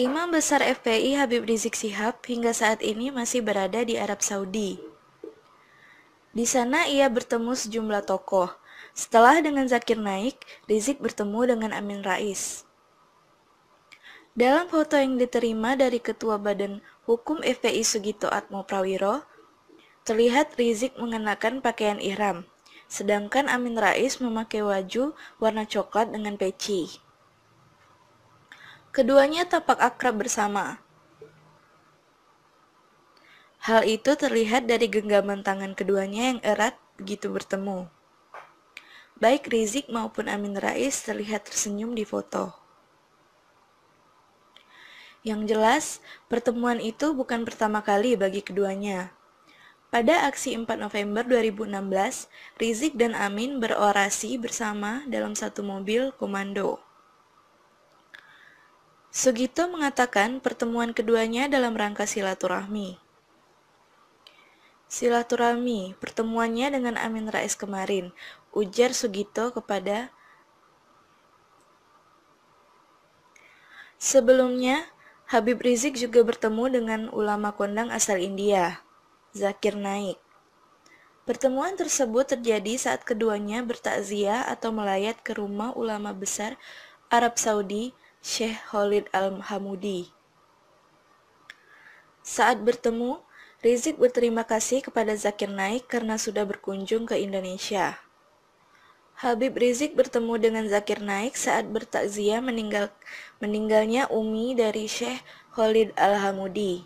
Imam Besar FPI Habib Rizik Sihab hingga saat ini masih berada di Arab Saudi. Di sana ia bertemu sejumlah tokoh. Setelah dengan Zakir Naik, Rizik bertemu dengan Amin Rais. Dalam foto yang diterima dari Ketua Badan Hukum FPI Sugito Atmo Prawiro, terlihat Rizik mengenakan pakaian ihram, sedangkan Amin Rais memakai wajah warna coklat dengan peci. Keduanya tampak akrab bersama. Hal itu terlihat dari genggaman tangan keduanya yang erat begitu bertemu. Baik Rizik maupun Amin Rais terlihat tersenyum di foto. Yang jelas, pertemuan itu bukan pertama kali bagi keduanya. Pada aksi 4 November 2016, Rizik dan Amin berorasi bersama dalam satu mobil komando. Sugito mengatakan pertemuan keduanya dalam rangka silaturahmi. Silaturahmi, pertemuannya dengan Amin Rais kemarin, ujar Sugito kepada Sebelumnya, Habib Rizik juga bertemu dengan ulama kondang asal India, Zakir Naik. Pertemuan tersebut terjadi saat keduanya bertakziah atau melayat ke rumah ulama besar Arab Saudi Syekh Khalid Al-Hamudi. Saat bertemu, Rizik berterima kasih kepada Zakir Naik karena sudah berkunjung ke Indonesia. Habib Rizik bertemu dengan Zakir Naik saat bertakziah meninggal, meninggalnya Umi dari Syekh Khalid Al-Hamudi.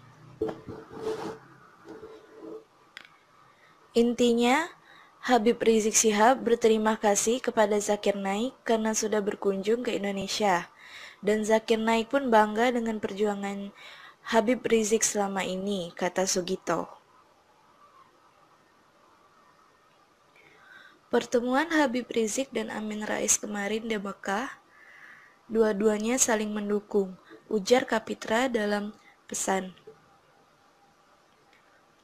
Intinya, Habib Rizik Sihab berterima kasih kepada Zakir Naik karena sudah berkunjung ke Indonesia. Dan Zakir Naik pun bangga dengan perjuangan Habib Rizik selama ini, kata Sugito. Pertemuan Habib Rizik dan Amin Rais kemarin di Mekah, dua-duanya saling mendukung, ujar Kapitra dalam pesan.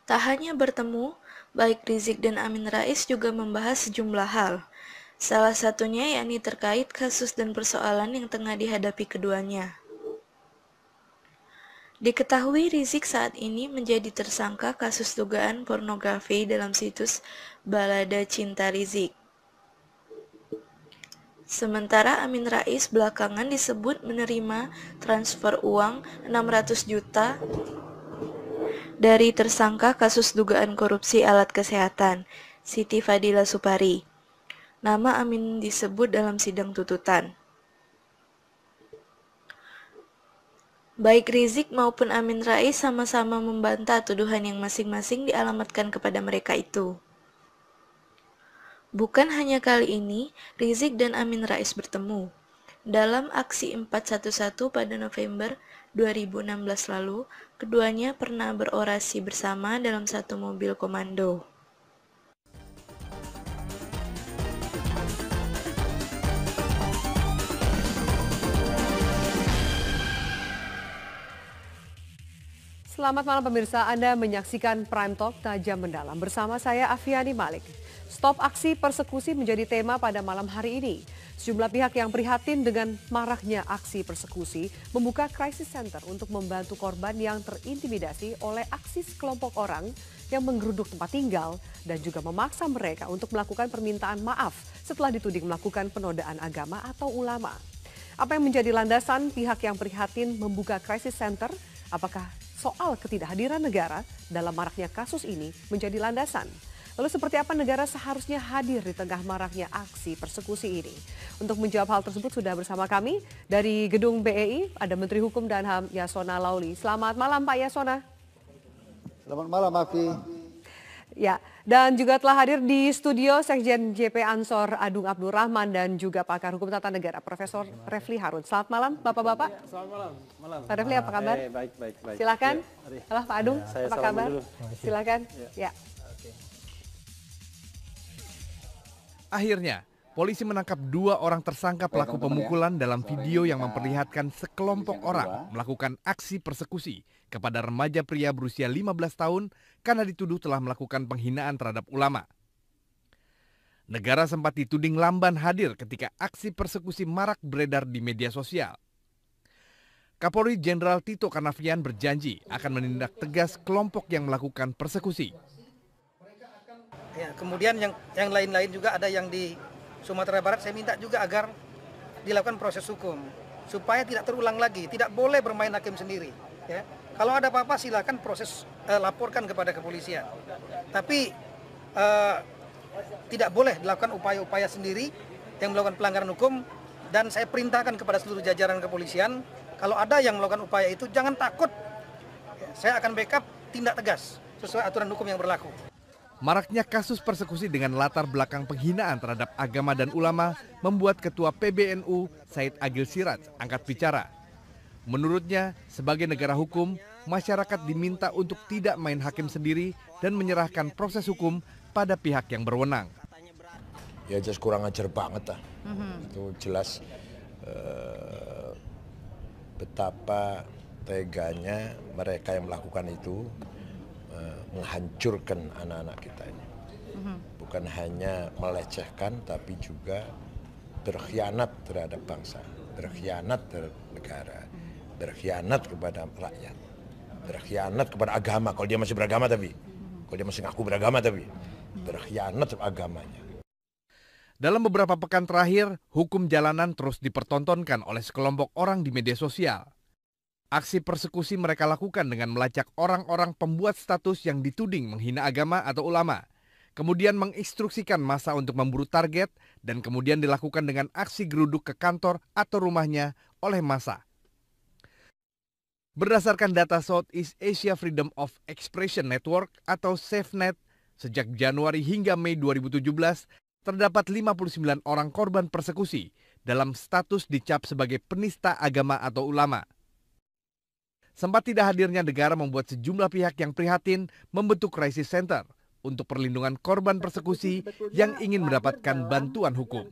Tak hanya bertemu, baik Rizik dan Amin Rais juga membahas sejumlah hal. Salah satunya yakni terkait kasus dan persoalan yang tengah dihadapi keduanya. Diketahui Rizik saat ini menjadi tersangka kasus dugaan pornografi dalam situs Balada Cinta Rizik. Sementara Amin Rais belakangan disebut menerima transfer uang 600 juta dari tersangka kasus dugaan korupsi alat kesehatan, Siti Fadila Supari. Nama Amin disebut dalam sidang tututan. Baik Rizik maupun Amin Rais sama-sama membantah tuduhan yang masing-masing dialamatkan kepada mereka itu. Bukan hanya kali ini, Rizik dan Amin Rais bertemu. Dalam aksi 411 pada November 2016 lalu, keduanya pernah berorasi bersama dalam satu mobil komando. Selamat malam pemirsa, Anda menyaksikan Prime Talk Tajam Mendalam bersama saya Afiani Malik. Stop aksi persekusi menjadi tema pada malam hari ini. Sejumlah pihak yang prihatin dengan maraknya aksi persekusi membuka crisis center untuk membantu korban yang terintimidasi oleh aksi sekelompok orang yang menggeruduk tempat tinggal dan juga memaksa mereka untuk melakukan permintaan maaf setelah dituding melakukan penodaan agama atau ulama. Apa yang menjadi landasan pihak yang prihatin membuka crisis center? Apakah soal ketidakhadiran negara dalam maraknya kasus ini menjadi landasan. Lalu seperti apa negara seharusnya hadir di tengah maraknya aksi persekusi ini? Untuk menjawab hal tersebut sudah bersama kami dari Gedung BEI ada Menteri Hukum dan HAM Yasona Lauli. Selamat malam Pak Yasona. Selamat malam Afi. Ya, dan juga telah hadir di studio Sekjen JP Ansor Adung Abdurrahman dan juga Pakar Hukum Tata Negara Profesor Refli Harun. Selamat malam Bapak-bapak. Ya, selamat malam. malam. Pak Refli apa eh, kabar? Eh, baik, baik, baik. Silakan. Ya, Halo Pak Adung, ya, saya apa kabar? Dulu. Silakan. Ya. ya. Akhirnya Polisi menangkap dua orang tersangka pelaku ya. pemukulan dalam video yang memperlihatkan sekelompok orang melakukan aksi persekusi kepada remaja pria berusia 15 tahun karena dituduh telah melakukan penghinaan terhadap ulama. Negara sempat dituding lamban hadir ketika aksi persekusi marak beredar di media sosial. Kapolri Jenderal Tito Karnavian berjanji akan menindak tegas kelompok yang melakukan persekusi. Ya, kemudian yang yang lain-lain juga ada yang di Sumatera Barat saya minta juga agar dilakukan proses hukum supaya tidak terulang lagi, tidak boleh bermain hakim sendiri. Ya. Kalau ada apa-apa silakan proses eh, laporkan kepada kepolisian. Tapi eh, tidak boleh dilakukan upaya-upaya sendiri yang melakukan pelanggaran hukum dan saya perintahkan kepada seluruh jajaran kepolisian kalau ada yang melakukan upaya itu jangan takut. Saya akan backup tindak tegas sesuai aturan hukum yang berlaku. Maraknya kasus persekusi dengan latar belakang penghinaan terhadap agama dan ulama membuat Ketua PBNU Said Agil Siraj angkat bicara. Menurutnya, sebagai negara hukum, masyarakat diminta untuk tidak main hakim sendiri dan menyerahkan proses hukum pada pihak yang berwenang. Ya jelas kurang ajar banget lah. Mm -hmm. Itu jelas uh, betapa teganya mereka yang melakukan itu menghancurkan anak-anak kita ini. Mm-hmm. Bukan hanya melecehkan, tapi juga berkhianat terhadap bangsa, berkhianat terhadap negara, mm-hmm. berkhianat kepada rakyat, berkhianat kepada agama. Kalau dia masih beragama tapi, mm-hmm. kalau dia masih ngaku beragama tapi, berkhianat terhadap agamanya. Dalam beberapa pekan terakhir, hukum jalanan terus dipertontonkan oleh sekelompok orang di media sosial. Aksi persekusi mereka lakukan dengan melacak orang-orang pembuat status yang dituding menghina agama atau ulama. Kemudian menginstruksikan masa untuk memburu target dan kemudian dilakukan dengan aksi geruduk ke kantor atau rumahnya oleh masa. Berdasarkan data Southeast Asia Freedom of Expression Network atau SafeNet, sejak Januari hingga Mei 2017 terdapat 59 orang korban persekusi dalam status dicap sebagai penista agama atau ulama. Sempat tidak hadirnya negara membuat sejumlah pihak yang prihatin membentuk crisis center untuk perlindungan korban persekusi yang ingin mendapatkan bantuan hukum.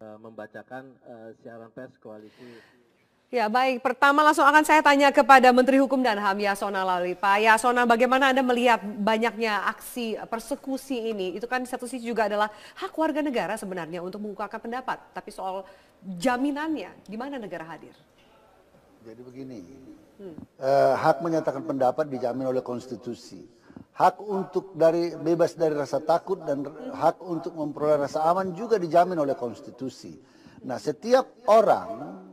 Eh, membacakan eh, siaran pers koalisi Ya baik, pertama langsung akan saya tanya kepada Menteri Hukum dan HAM Yasona Lali, Pak Yasona, bagaimana Anda melihat banyaknya aksi persekusi ini? Itu kan satu sisi juga adalah hak warga negara sebenarnya untuk mengukakan pendapat. Tapi soal jaminannya, di mana negara hadir? Jadi begini, hmm. uh, hak menyatakan pendapat dijamin oleh konstitusi. Hak untuk dari bebas dari rasa takut dan hak untuk memperoleh rasa aman juga dijamin oleh konstitusi. Nah, setiap orang,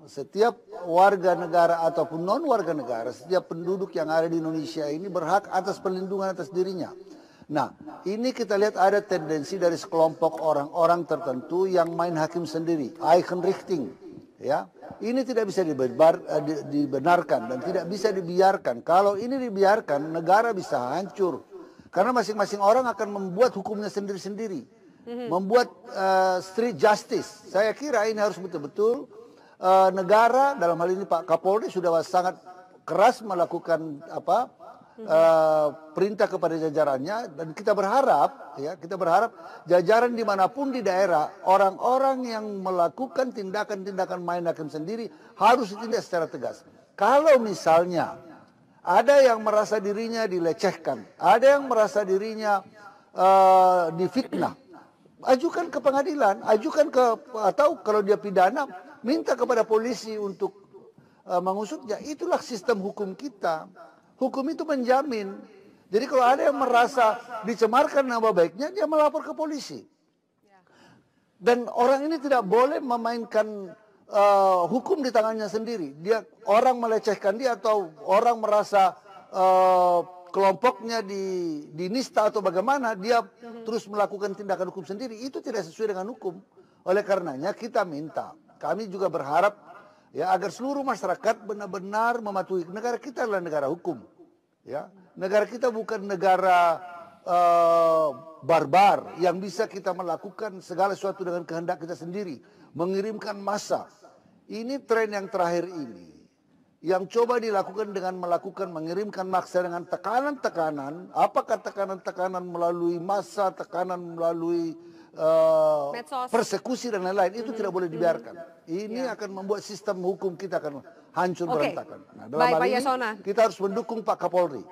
setiap warga negara ataupun non warga negara, setiap penduduk yang ada di Indonesia ini berhak atas perlindungan atas dirinya. Nah, ini kita lihat ada tendensi dari sekelompok orang-orang tertentu yang main hakim sendiri, Eigenrichting, ya. Ini tidak bisa eh, dibenarkan dan tidak bisa dibiarkan. Kalau ini dibiarkan, negara bisa hancur. Karena masing-masing orang akan membuat hukumnya sendiri-sendiri. Mhm. Membuat uh, street justice. Saya kira ini harus betul-betul uh, negara dalam hal ini Pak Kapolri sudah sangat keras melakukan apa uh, perintah kepada jajarannya dan kita berharap ya kita berharap jajaran dimanapun di daerah orang-orang yang melakukan tindakan-tindakan main hakim sendiri harus ditindak secara tegas. Kalau misalnya ada yang merasa dirinya dilecehkan, ada yang merasa dirinya uh, difitnah, ajukan ke pengadilan, ajukan ke atau kalau dia pidana minta kepada polisi untuk eh, mengusutnya. Itulah sistem hukum kita. Hukum itu menjamin. Jadi kalau ada yang merasa dicemarkan nama baiknya, dia melapor ke polisi. Dan orang ini tidak boleh memainkan uh, hukum di tangannya sendiri. Dia orang melecehkan dia atau orang merasa uh, kelompoknya di dinista atau bagaimana, dia terus melakukan tindakan hukum sendiri. Itu tidak sesuai dengan hukum. Oleh karenanya kita minta, kami juga berharap ya agar seluruh masyarakat benar-benar mematuhi negara kita adalah negara hukum ya negara kita bukan negara uh, barbar yang bisa kita melakukan segala sesuatu dengan kehendak kita sendiri mengirimkan massa ini tren yang terakhir ini yang coba dilakukan dengan melakukan mengirimkan maksa dengan tekanan-tekanan apakah tekanan-tekanan melalui massa tekanan melalui uh, persekusi dan lain-lain itu hmm. tidak boleh mm-hmm. dibiarkan. Ini ya. akan membuat sistem hukum kita akan hancur okay. berantakan. Nah, dalam Baik, hal Pak ini Yasona. kita harus mendukung Pak Kapolri.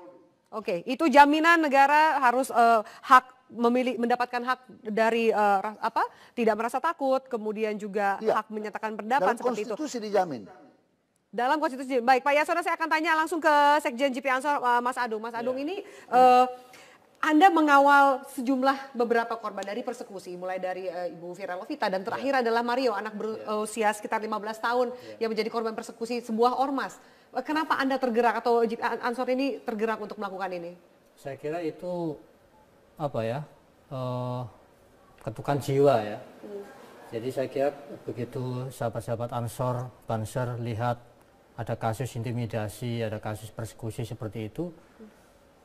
Oke, okay. itu jaminan negara harus uh, hak memilih mendapatkan hak dari uh, apa? tidak merasa takut, kemudian juga ya. hak menyatakan pendapat dalam seperti itu. itu. konstitusi dijamin. Dalam konstitusi. Baik, Pak Yasona saya akan tanya langsung ke Sekjen JP Ansor uh, Mas Adung. Mas Adung iya. ya. ini uh, anda mengawal sejumlah beberapa korban dari persekusi, mulai dari uh, Ibu Fira Lovita dan terakhir yeah. adalah Mario, anak berusia iya. eh, yeah. sekitar 15 tahun yeah. yang menjadi korban persekusi sebuah ormas. Eh, kenapa Anda tergerak atau Ansor ini tergerak untuk melakukan ini? Saya kira itu apa ya uh, ketukan jiwa ya. Mm. Jadi saya kira begitu sahabat-sahabat Ansor, Banser lihat ada kasus intimidasi, ada kasus persekusi seperti itu. Hmm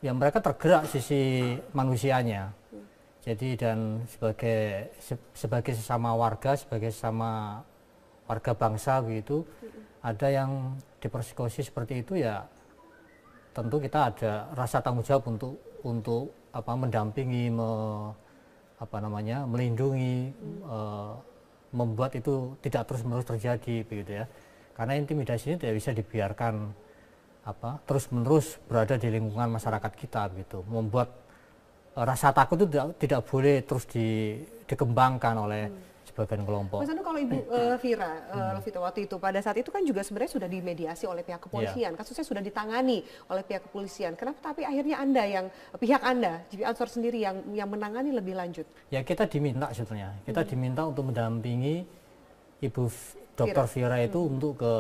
ya mereka tergerak sisi manusianya. Jadi dan sebagai se, sebagai sesama warga, sebagai sesama warga bangsa begitu, ada yang dipersekusi seperti itu ya tentu kita ada rasa tanggung jawab untuk untuk apa mendampingi me, apa namanya melindungi hmm. e, membuat itu tidak terus menerus terjadi begitu ya karena intimidasi ini tidak bisa dibiarkan apa terus-menerus berada di lingkungan masyarakat kita gitu, membuat uh, rasa takut itu tidak, tidak boleh terus di, dikembangkan oleh hmm sebagian kelompok. Mas Anu kalau Ibu uh, Vira uh, e, hmm. Lovita waktu itu pada saat itu kan juga sebenarnya sudah dimediasi oleh pihak kepolisian, yeah. kasusnya sudah ditangani oleh pihak kepolisian. Kenapa tapi akhirnya Anda yang pihak Anda, JP Ansor sendiri yang yang menangani lebih lanjut? Ya kita diminta sebetulnya, kita -hmm. diminta untuk mendampingi Ibu Dr. Vira, Vira itu -hmm. untuk ke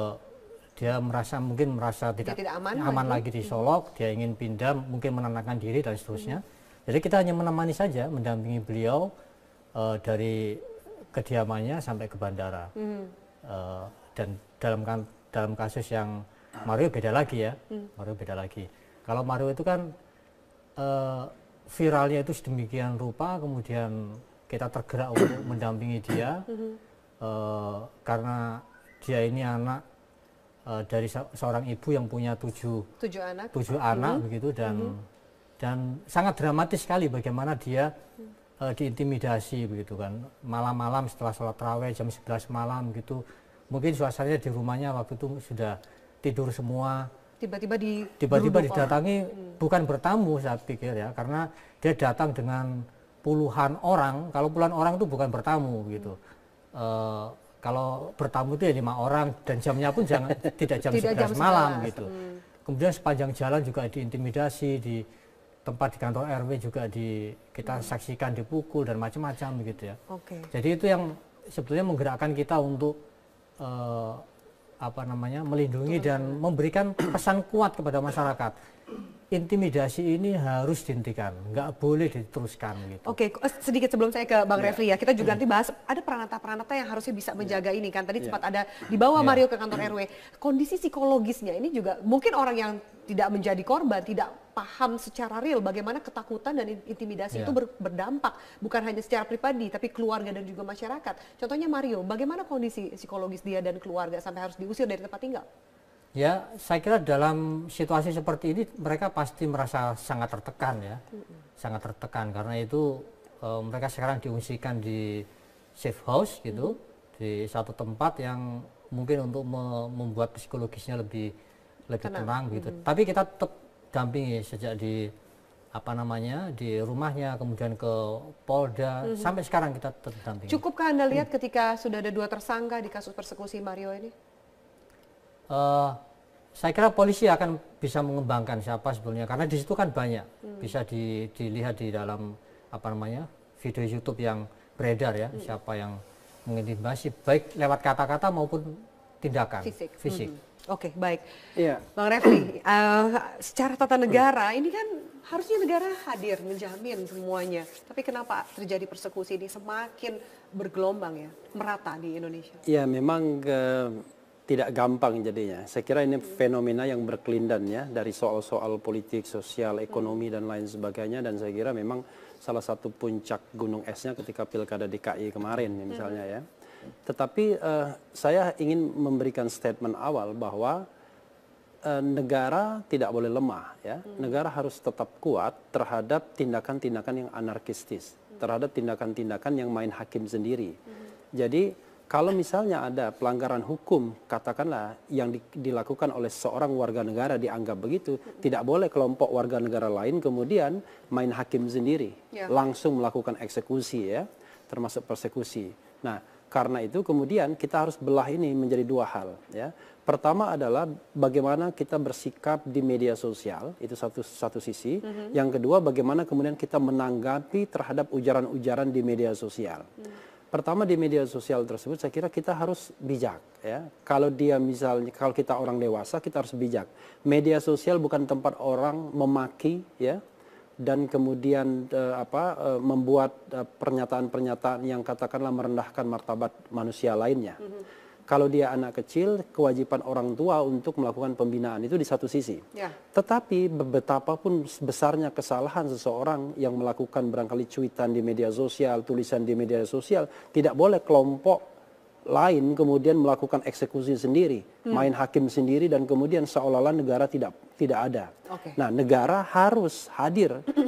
dia merasa mungkin merasa tidak, tidak aman, aman lagi. di hmm. Solok, dia ingin pindah, mungkin menenangkan diri dan seterusnya. Hmm. Jadi kita hanya menemani saja, mendampingi beliau uh, dari kediamannya sampai ke bandara. Hmm. Uh, dan dalam kan, dalam kasus yang Mario beda lagi ya, hmm. Mario beda lagi. Kalau Mario itu kan uh, viralnya itu sedemikian rupa, kemudian kita tergerak untuk mendampingi dia uh, karena dia ini anak Eh, dari seorang ibu yang punya tujuh tujuh anak tujuh mm begitu dan mm dan sangat dramatis sekali bagaimana dia uh, diintimidasi begitu kan malam-malam setelah sholat terawih jam 11 malam gitu mungkin suasananya di rumahnya waktu itu sudah tidur semua tiba-tiba di tiba-tiba didatangi mhm. bukan bertamu saya pikir ya karena dia datang dengan puluhan orang kalau puluhan orang itu bukan bertamu gitu uh, kalau bertamu itu ya lima orang dan jamnya pun jangan tidak jam tidak 11 jam malam gitu. Hmm. Kemudian sepanjang jalan juga diintimidasi di tempat di kantor RW juga di kita hmm. saksikan dipukul dan macam-macam gitu ya. Okay. Jadi itu yang sebetulnya menggerakkan kita untuk uh, apa namanya melindungi Betul. dan memberikan pesan kuat kepada masyarakat intimidasi ini harus dihentikan, nggak boleh diteruskan gitu. Oke, eh, sedikit sebelum saya ke Bang yeah. Refli ya, kita juga iya. nanti bahas ada peranata-peranata yang harusnya bisa menjaga yeah. ini kan. Tadi yeah. sempat ada di bawah iya. Mario ke kantor RW. Kondisi psikologisnya ini juga mungkin orang yang tidak menjadi korban tidak paham secara real bagaimana ketakutan dan intimidasi yeah. itu ber, berdampak bukan hanya secara pribadi tapi keluarga dan juga masyarakat. Contohnya Mario, bagaimana kondisi psikologis dia dan keluarga sampai harus diusir dari tempat tinggal? Ya, saya kira dalam situasi seperti ini mereka pasti merasa sangat tertekan ya, sangat tertekan karena itu e, mereka sekarang diungsikan di safe house gitu, di satu tempat yang mungkin untuk me membuat psikologisnya lebih lebih tenang, tenang gitu. Hmm. Tapi kita tetap dampingi sejak di apa namanya di rumahnya kemudian ke Polda mm -hmm. sampai sekarang kita tetap dampingi. Cukupkah anda lihat hmm. ketika sudah ada dua tersangka di kasus persekusi Mario ini? uh, saya kira polisi akan bisa mengembangkan siapa sebelumnya karena di situ kan banyak hmm. bisa di, dilihat di dalam apa namanya video YouTube yang beredar ya hmm. siapa yang mengintimidasi baik lewat kata-kata maupun tindakan fisik. fisik. Hmm. Oke okay, baik, yeah. Bang Refli, uh, secara tata negara ini kan harusnya negara hadir menjamin semuanya. Tapi kenapa terjadi persekusi ini semakin bergelombang ya merata di Indonesia? Ya memang uh, tidak gampang jadinya. Saya kira ini fenomena yang berkelindan ya dari soal-soal politik, sosial, ekonomi dan lain sebagainya dan saya kira memang salah satu puncak gunung esnya ketika Pilkada DKI kemarin misalnya ya. Tetapi uh, saya ingin memberikan statement awal bahwa uh, negara tidak boleh lemah ya. Negara harus tetap kuat terhadap tindakan-tindakan yang anarkistis, terhadap tindakan-tindakan yang main hakim sendiri. Jadi kalau misalnya ada pelanggaran hukum, katakanlah yang di, dilakukan oleh seorang warga negara dianggap begitu, tidak boleh kelompok warga negara lain kemudian main hakim sendiri, ya. langsung melakukan eksekusi ya, termasuk persekusi. Nah, karena itu kemudian kita harus belah ini menjadi dua hal ya. Pertama adalah bagaimana kita bersikap di media sosial itu satu satu sisi. Mm -hmm. Yang kedua bagaimana kemudian kita menanggapi terhadap ujaran-ujaran di media sosial. Mm -hmm pertama di media sosial tersebut saya kira kita harus bijak ya. Kalau dia misalnya kalau kita orang dewasa kita harus bijak. Media sosial bukan tempat orang memaki ya dan kemudian eh, apa eh, membuat eh, pernyataan-pernyataan yang katakanlah merendahkan martabat manusia lainnya. Mm -hmm kalau dia anak kecil, kewajiban orang tua untuk melakukan pembinaan itu di satu sisi. Ya. Tetapi betapapun besarnya kesalahan seseorang yang melakukan barangkali cuitan di media sosial, tulisan di media sosial, tidak boleh kelompok lain kemudian melakukan eksekusi sendiri, hmm. main hakim sendiri dan kemudian seolah-olah negara tidak tidak ada. Okay. Nah, negara harus hadir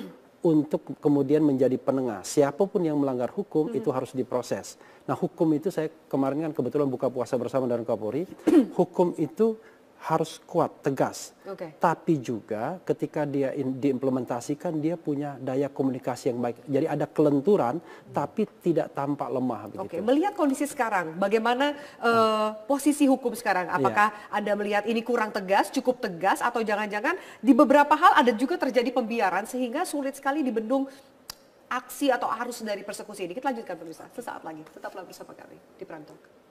untuk kemudian menjadi penengah. Siapapun yang melanggar hukum hmm. itu harus diproses. Nah, hukum itu saya kemarin kan kebetulan buka puasa bersama dengan Kapolri. hukum itu harus kuat, tegas. Okay. Tapi juga ketika dia in, diimplementasikan dia punya daya komunikasi yang baik. Jadi ada kelenturan hmm. tapi tidak tampak lemah Oke, okay. melihat kondisi sekarang bagaimana uh, posisi hukum sekarang? Iya. Apakah yeah. Anda melihat ini kurang tegas, cukup tegas atau jangan-jangan di beberapa hal ada juga terjadi pembiaran sehingga sulit sekali dibendung aksi atau arus dari persekusi ini. Kita lanjutkan pemirsa sesaat lagi. Tetaplah bersama kami di Perantau.